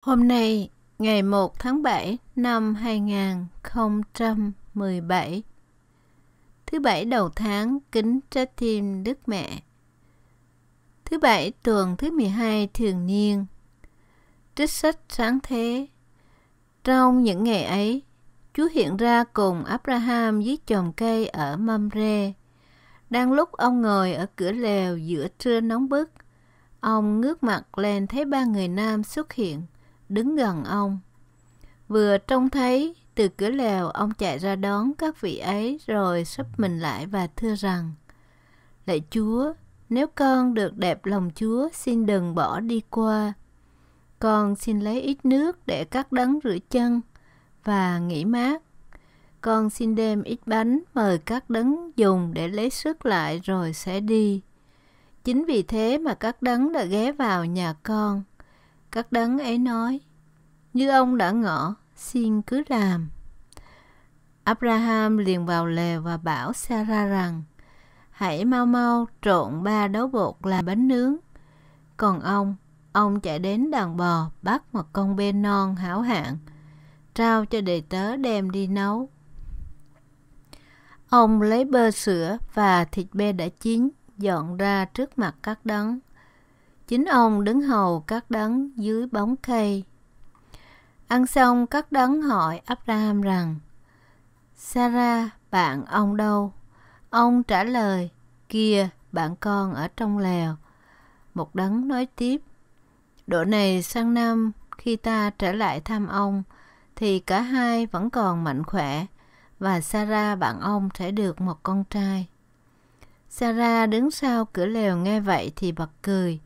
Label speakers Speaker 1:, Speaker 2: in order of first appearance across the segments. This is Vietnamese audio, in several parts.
Speaker 1: Hôm nay, ngày 1 tháng 7 năm 2017, thứ bảy đầu tháng kính trái tim Đức Mẹ. Thứ bảy tuần thứ 12 thường niên. Trích sách sáng thế. Trong những ngày ấy, Chúa hiện ra cùng Abraham với chồng cây ở Mamre. Đang lúc ông ngồi ở cửa lều giữa trưa nóng bức, ông ngước mặt lên thấy ba người nam xuất hiện – đứng gần ông. Vừa trông thấy, từ cửa lèo ông chạy ra đón các vị ấy rồi sắp mình lại và thưa rằng Lạy Chúa, nếu con được đẹp lòng Chúa xin đừng bỏ đi qua. Con xin lấy ít nước để cắt đấng rửa chân và nghỉ mát. Con xin đem ít bánh mời các đấng dùng để lấy sức lại rồi sẽ đi. Chính vì thế mà các đấng đã ghé vào nhà con. Các đấng ấy nói, như ông đã ngỏ, xin cứ làm. Abraham liền vào lề và bảo Sarah rằng, hãy mau mau trộn ba đấu bột làm bánh nướng. Còn ông, ông chạy đến đàn bò bắt một con bê non hảo hạng, trao cho đầy tớ đem đi nấu. Ông lấy bơ sữa và thịt bê đã chín dọn ra trước mặt các đấng. Chính ông đứng hầu các đấng dưới bóng cây. Ăn xong các đấng hỏi Abraham rằng Sarah bạn ông đâu? Ông trả lời Kia bạn con ở trong lèo. Một đấng nói tiếp Độ này sang năm khi ta trở lại thăm ông thì cả hai vẫn còn mạnh khỏe và Sarah bạn ông sẽ được một con trai. Sarah đứng sau cửa lều nghe vậy thì bật cười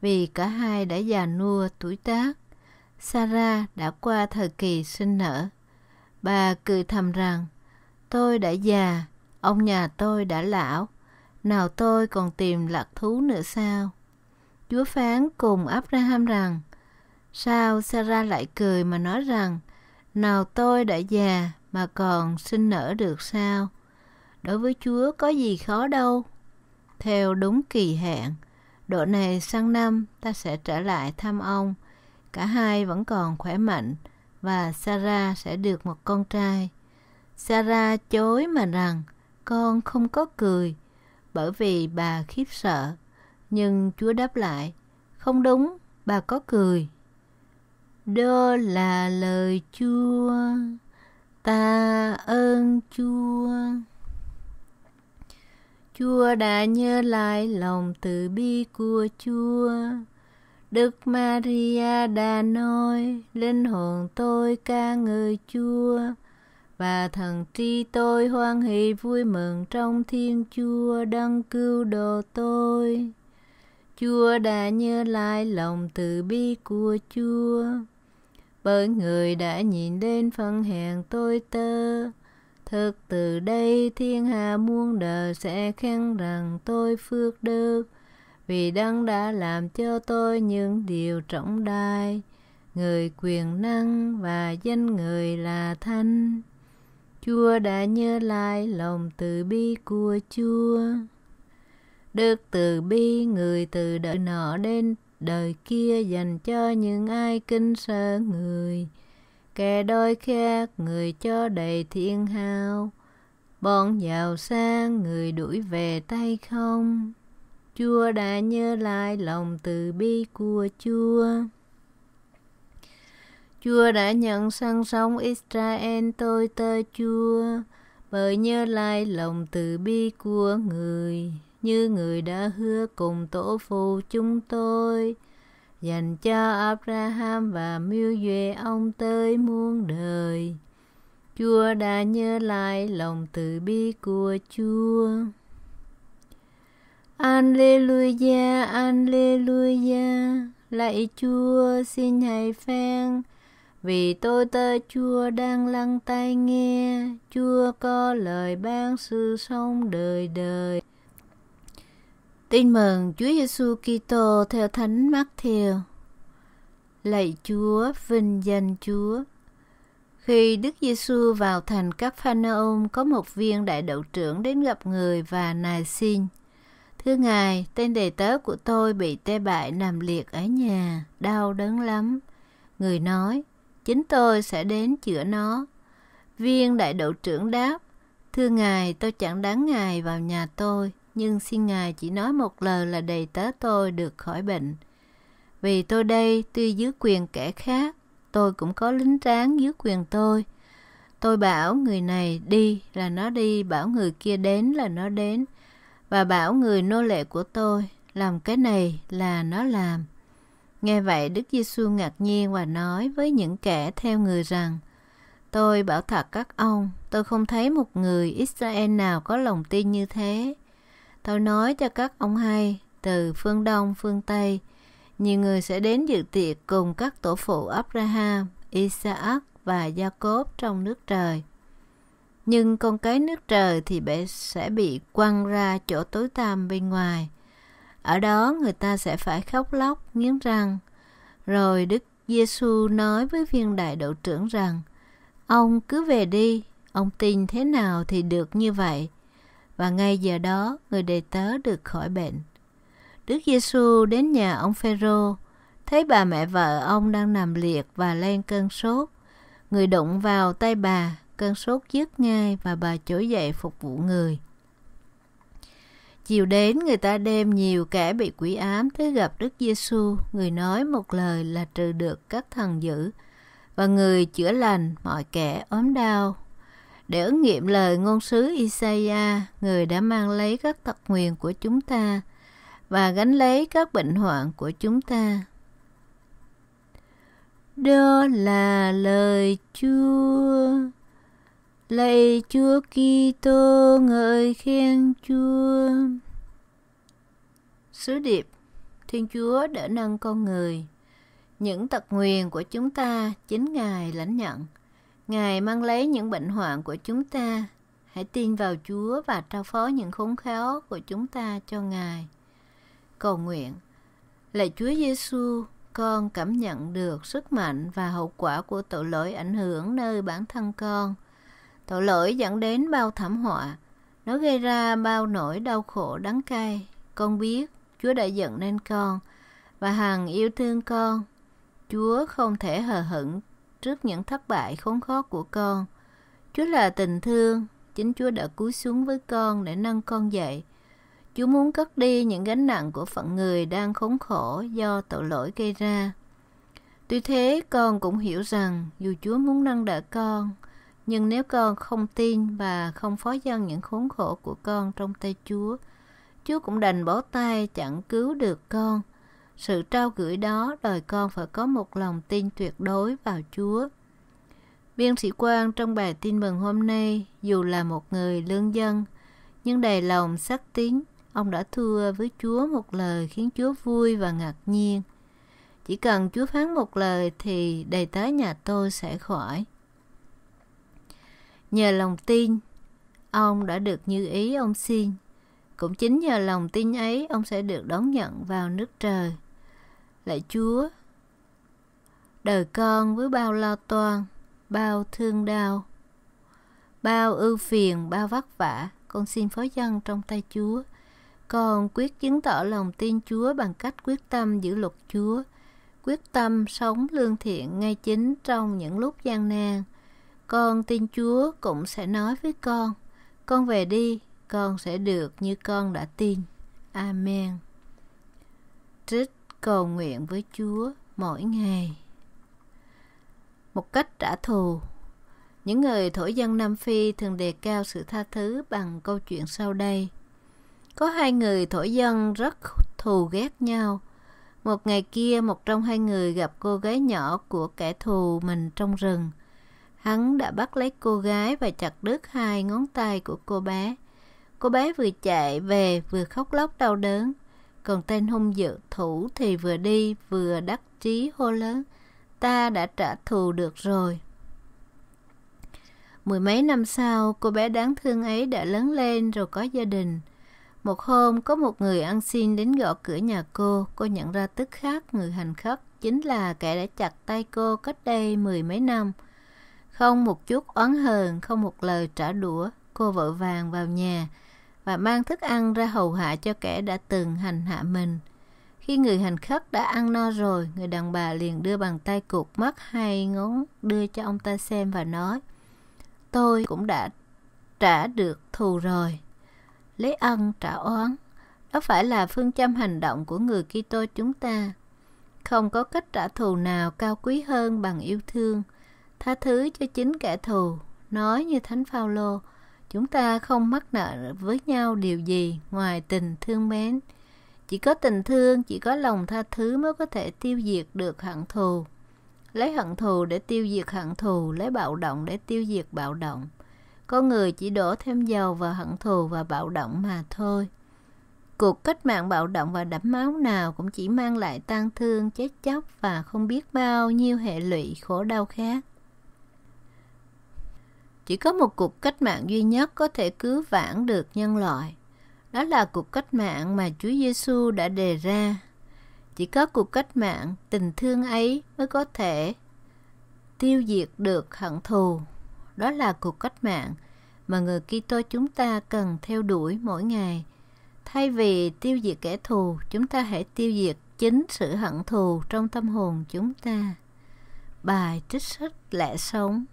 Speaker 1: vì cả hai đã già nua tuổi tác. Sarah đã qua thời kỳ sinh nở. Bà cười thầm rằng, tôi đã già, ông nhà tôi đã lão, nào tôi còn tìm lạc thú nữa sao? Chúa phán cùng Abraham rằng, sao Sarah lại cười mà nói rằng, nào tôi đã già mà còn sinh nở được sao? Đối với Chúa có gì khó đâu. Theo đúng kỳ hạn, Độ này sang năm ta sẽ trở lại thăm ông. Cả hai vẫn còn khỏe mạnh và Sarah sẽ được một con trai. Sarah chối mà rằng con không có cười bởi vì bà khiếp sợ. Nhưng Chúa đáp lại, không đúng, bà có cười. Đó là lời Chúa, ta ơn Chúa. Chúa đã nhớ lại lòng từ bi của Chúa. Đức Maria đã nói, linh hồn tôi ca ngợi Chúa, và thần tri tôi hoan hỷ vui mừng trong Thiên Chúa đấng cứu độ tôi. Chúa đã nhớ lại lòng từ bi của Chúa, bởi người đã nhìn đến phần hèn tôi tơ, Thực từ đây thiên hạ muôn đời sẽ khen rằng tôi phước đức, vì đấng đã làm cho tôi những điều trọng đại. Người quyền năng và danh người là thanh. Chúa đã nhớ lại lòng từ bi của Chúa. Đức từ bi người từ đời nọ đến đời kia dành cho những ai kinh sợ người kẻ đôi khác người cho đầy thiên hào, bọn giàu sang người đuổi về tay không chúa đã nhớ lại lòng từ bi của chúa chúa đã nhận săn sống israel tôi tơ chúa bởi nhớ lại lòng từ bi của người như người đã hứa cùng tổ phụ chúng tôi dành cho Abraham và Mưu duệ ông tới muôn đời. Chúa đã nhớ lại lòng từ bi của Chúa. Alleluia, Alleluia, lạy Chúa xin hãy phen vì tôi tơ Chúa đang lắng tai nghe, Chúa có lời ban sự sống đời đời. Tin mừng Chúa Giêsu Kitô theo Thánh Matthew. Lạy Chúa, vinh danh Chúa. Khi Đức Giêsu vào thành các Phanaôm, có một viên đại đậu trưởng đến gặp người và nài xin. Thưa Ngài, tên đầy tớ của tôi bị tê bại nằm liệt ở nhà, đau đớn lắm. Người nói, chính tôi sẽ đến chữa nó. Viên đại đậu trưởng đáp, Thưa Ngài, tôi chẳng đáng Ngài vào nhà tôi nhưng xin Ngài chỉ nói một lời là đầy tớ tôi được khỏi bệnh. Vì tôi đây tuy dưới quyền kẻ khác, tôi cũng có lính tráng dưới quyền tôi. Tôi bảo người này đi là nó đi, bảo người kia đến là nó đến, và bảo người nô lệ của tôi làm cái này là nó làm. Nghe vậy Đức Giêsu ngạc nhiên và nói với những kẻ theo người rằng: Tôi bảo thật các ông, tôi không thấy một người Israel nào có lòng tin như thế. Tôi nói cho các ông hay, từ phương Đông, phương Tây, nhiều người sẽ đến dự tiệc cùng các tổ phụ Abraham, Isaac và Jacob trong nước trời. Nhưng con cái nước trời thì sẽ bị quăng ra chỗ tối tăm bên ngoài. Ở đó người ta sẽ phải khóc lóc, nghiến răng. Rồi Đức Giêsu nói với viên đại đội trưởng rằng, Ông cứ về đi, ông tin thế nào thì được như vậy và ngay giờ đó người đầy tớ được khỏi bệnh. Đức Giêsu đến nhà ông Phêrô, thấy bà mẹ vợ ông đang nằm liệt và lên cơn sốt. Người đụng vào tay bà, cơn sốt dứt ngay và bà trỗi dậy phục vụ người. Chiều đến người ta đem nhiều kẻ bị quỷ ám tới gặp Đức Giêsu, người nói một lời là trừ được các thần dữ và người chữa lành mọi kẻ ốm đau để ứng nghiệm lời ngôn sứ Isaiah, người đã mang lấy các tật nguyền của chúng ta và gánh lấy các bệnh hoạn của chúng ta. Đó là lời Chúa. Lạy Chúa Kitô ngợi khen Chúa. Sứ điệp Thiên Chúa đã nâng con người. Những tật nguyền của chúng ta chính Ngài lãnh nhận Ngài mang lấy những bệnh hoạn của chúng ta. Hãy tin vào Chúa và trao phó những khốn khéo của chúng ta cho Ngài. Cầu nguyện Lạy Chúa Giêsu, con cảm nhận được sức mạnh và hậu quả của tội lỗi ảnh hưởng nơi bản thân con. Tội lỗi dẫn đến bao thảm họa, nó gây ra bao nỗi đau khổ đắng cay. Con biết Chúa đã giận nên con và hằng yêu thương con. Chúa không thể hờ hững trước những thất bại khốn khó của con. Chúa là tình thương, chính Chúa đã cúi xuống với con để nâng con dậy. Chúa muốn cất đi những gánh nặng của phận người đang khốn khổ do tội lỗi gây ra. Tuy thế, con cũng hiểu rằng dù Chúa muốn nâng đỡ con, nhưng nếu con không tin và không phó dâng những khốn khổ của con trong tay Chúa, Chúa cũng đành bỏ tay chẳng cứu được con – sự trao gửi đó đòi con phải có một lòng tin tuyệt đối vào Chúa. Biên sĩ quan trong bài tin mừng hôm nay, dù là một người lương dân, nhưng đầy lòng sắc tín, ông đã thưa với Chúa một lời khiến Chúa vui và ngạc nhiên. Chỉ cần Chúa phán một lời thì đầy tớ nhà tôi sẽ khỏi. Nhờ lòng tin, ông đã được như ý ông xin. Cũng chính nhờ lòng tin ấy, ông sẽ được đón nhận vào nước trời. Lạy Chúa, đời con với bao lo toan, bao thương đau, bao ưu phiền, bao vất vả, con xin phó dân trong tay Chúa. Con quyết chứng tỏ lòng tin Chúa bằng cách quyết tâm giữ luật Chúa, quyết tâm sống lương thiện ngay chính trong những lúc gian nan. Con tin Chúa cũng sẽ nói với con, con về đi, con sẽ được như con đã tin. Amen. Trích cầu nguyện với Chúa mỗi ngày. Một cách trả thù, những người thổ dân Nam Phi thường đề cao sự tha thứ bằng câu chuyện sau đây. Có hai người thổ dân rất thù ghét nhau. Một ngày kia, một trong hai người gặp cô gái nhỏ của kẻ thù mình trong rừng. Hắn đã bắt lấy cô gái và chặt đứt hai ngón tay của cô bé. Cô bé vừa chạy về vừa khóc lóc đau đớn. Còn tên hung dữ thủ thì vừa đi vừa đắc chí hô lớn Ta đã trả thù được rồi Mười mấy năm sau, cô bé đáng thương ấy đã lớn lên rồi có gia đình. Một hôm, có một người ăn xin đến gõ cửa nhà cô. Cô nhận ra tức khắc người hành khất chính là kẻ đã chặt tay cô cách đây mười mấy năm. Không một chút oán hờn, không một lời trả đũa, cô vội vàng vào nhà, và mang thức ăn ra hầu hạ cho kẻ đã từng hành hạ mình. Khi người hành khất đã ăn no rồi, người đàn bà liền đưa bàn tay cụt mắt hay ngón đưa cho ông ta xem và nói Tôi cũng đã trả được thù rồi. Lấy ân trả oán. Đó phải là phương châm hành động của người Kitô chúng ta. Không có cách trả thù nào cao quý hơn bằng yêu thương. Tha thứ cho chính kẻ thù. Nói như Thánh Phaolô, chúng ta không mắc nợ với nhau điều gì ngoài tình thương mến chỉ có tình thương chỉ có lòng tha thứ mới có thể tiêu diệt được hận thù lấy hận thù để tiêu diệt hận thù lấy bạo động để tiêu diệt bạo động con người chỉ đổ thêm dầu vào hận thù và bạo động mà thôi cuộc cách mạng bạo động và đẫm máu nào cũng chỉ mang lại tang thương chết chóc và không biết bao nhiêu hệ lụy khổ đau khác chỉ có một cuộc cách mạng duy nhất có thể cứu vãn được nhân loại đó là cuộc cách mạng mà Chúa Giêsu đã đề ra. Chỉ có cuộc cách mạng tình thương ấy mới có thể tiêu diệt được hận thù. Đó là cuộc cách mạng mà người Kitô chúng ta cần theo đuổi mỗi ngày. Thay vì tiêu diệt kẻ thù, chúng ta hãy tiêu diệt chính sự hận thù trong tâm hồn chúng ta. Bài trích sách lẽ sống